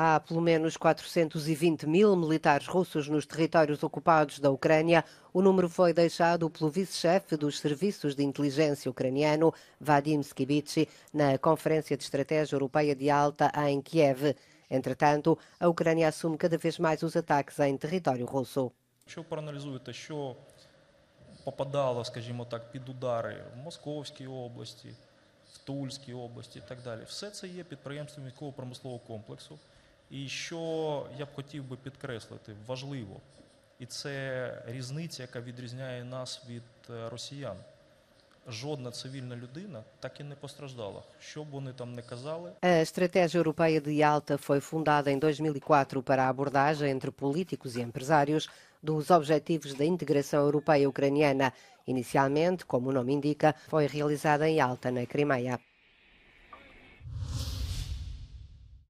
Há pelo menos 420 mil militares russos nos territórios ocupados da Ucrânia. O número foi deixado pelo vice-chefe dos serviços de inteligência ucraniano, Vadim Skibitsi, na Conferência de Estratégia Europeia de Alta em Kiev. Entretanto, a Ucrânia assume cada vez mais os ataques em território russo. Якщо проаналізуєте, що так, під в так все це є підприємством військово-промислового комплексу. І що я б хотів би підкреслити, важливо, і це різниця, яка відрізняє нас від росіян. Жодна цивільна людина так і не постраждала, що б вони там не казали. A estratégia europeia de Yalta foi fundada em 2004 para a abordagem entre políticos e empresários dos objetivos da integração europeia ucraniana. Inicialmente, como o nome indica, foi realizada em Yalta, na Crimeia.